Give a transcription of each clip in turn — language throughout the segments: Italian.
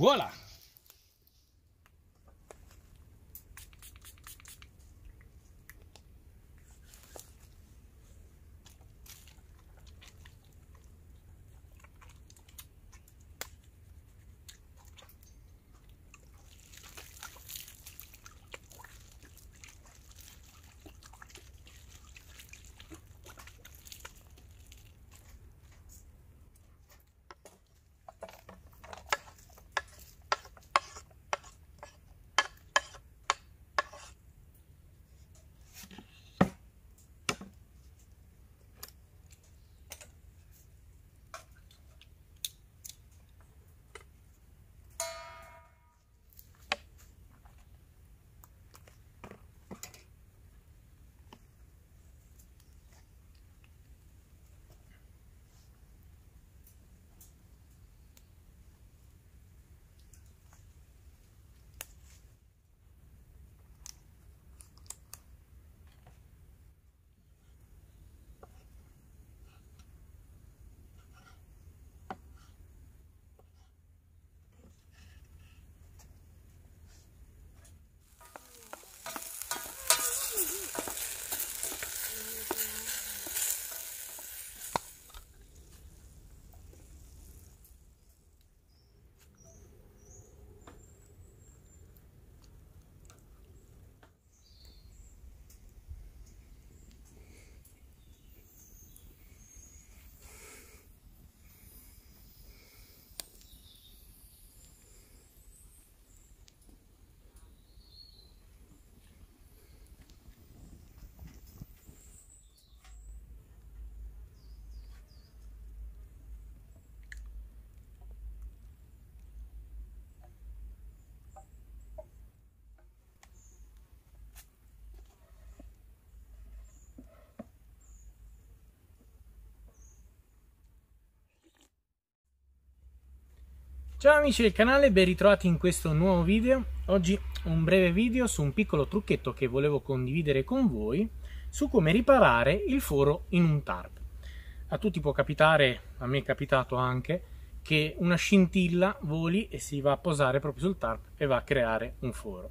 ¡Voilà! Ciao amici del canale, ben ritrovati in questo nuovo video. Oggi un breve video su un piccolo trucchetto che volevo condividere con voi su come riparare il foro in un tarp. A tutti può capitare, a me è capitato anche, che una scintilla voli e si va a posare proprio sul tarp e va a creare un foro.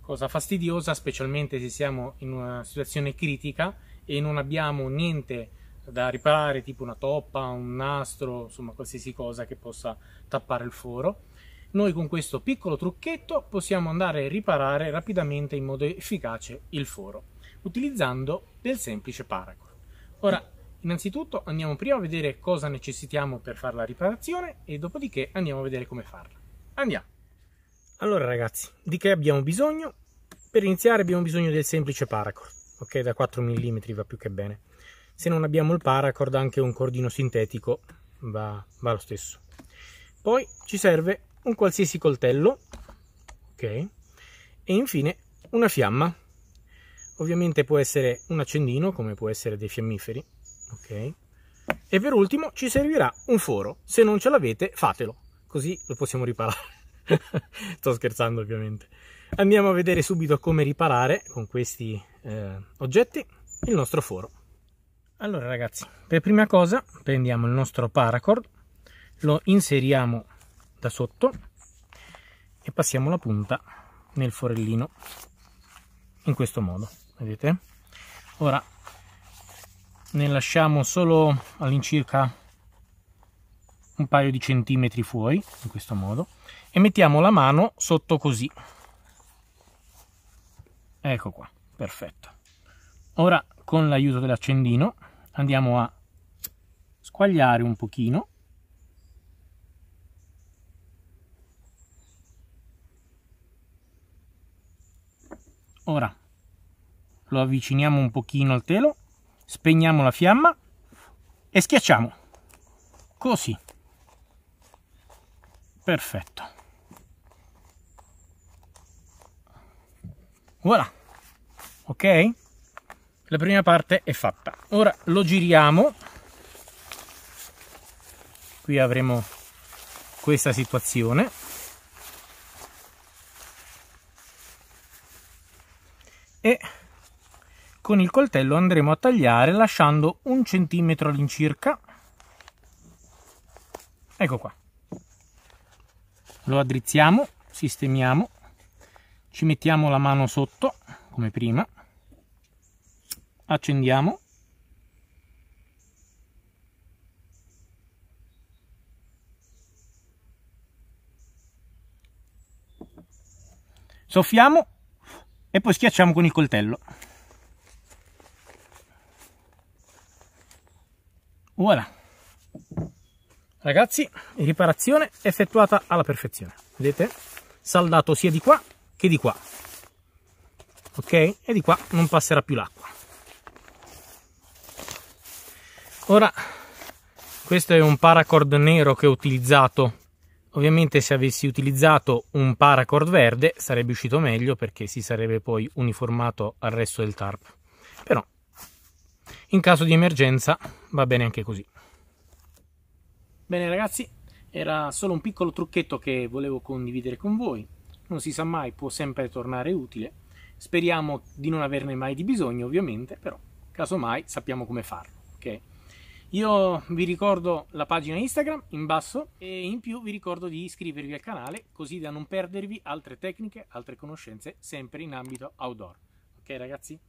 Cosa fastidiosa, specialmente se siamo in una situazione critica e non abbiamo niente da riparare, tipo una toppa, un nastro, insomma qualsiasi cosa che possa tappare il foro. Noi con questo piccolo trucchetto possiamo andare a riparare rapidamente in modo efficace il foro, utilizzando del semplice paracord. Ora, innanzitutto andiamo prima a vedere cosa necessitiamo per fare la riparazione e dopodiché andiamo a vedere come farla. Andiamo! Allora ragazzi, di che abbiamo bisogno? Per iniziare abbiamo bisogno del semplice paracord, ok? Da 4 mm va più che bene se non abbiamo il paracord anche un cordino sintetico va, va lo stesso poi ci serve un qualsiasi coltello ok e infine una fiamma ovviamente può essere un accendino come può essere dei fiammiferi ok e per ultimo ci servirà un foro se non ce l'avete fatelo così lo possiamo riparare sto scherzando ovviamente andiamo a vedere subito come riparare con questi eh, oggetti il nostro foro allora ragazzi, per prima cosa prendiamo il nostro paracord, lo inseriamo da sotto e passiamo la punta nel forellino in questo modo, vedete? Ora ne lasciamo solo all'incirca un paio di centimetri fuori, in questo modo, e mettiamo la mano sotto così. Ecco qua, perfetto. Ora con l'aiuto dell'accendino andiamo a squagliare un pochino ora lo avviciniamo un pochino al telo spegniamo la fiamma e schiacciamo così perfetto voilà ok la prima parte è fatta. Ora lo giriamo. Qui avremo questa situazione. E con il coltello andremo a tagliare lasciando un centimetro all'incirca. Ecco qua. Lo addrizziamo, sistemiamo, ci mettiamo la mano sotto come prima accendiamo soffiamo e poi schiacciamo con il coltello voilà ragazzi riparazione effettuata alla perfezione vedete saldato sia di qua che di qua ok e di qua non passerà più l'acqua Ora, questo è un paracord nero che ho utilizzato. Ovviamente se avessi utilizzato un paracord verde sarebbe uscito meglio perché si sarebbe poi uniformato al resto del tarp. Però, in caso di emergenza va bene anche così. Bene ragazzi, era solo un piccolo trucchetto che volevo condividere con voi. Non si sa mai, può sempre tornare utile. Speriamo di non averne mai di bisogno, ovviamente, però casomai sappiamo come farlo, ok? Io vi ricordo la pagina Instagram in basso e in più vi ricordo di iscrivervi al canale così da non perdervi altre tecniche, altre conoscenze sempre in ambito outdoor. Ok ragazzi?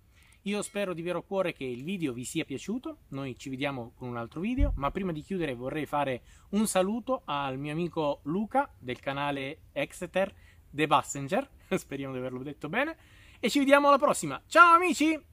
Io spero di vero cuore che il video vi sia piaciuto, noi ci vediamo con un altro video, ma prima di chiudere vorrei fare un saluto al mio amico Luca del canale Exeter The Passenger, speriamo di averlo detto bene, e ci vediamo alla prossima, ciao amici!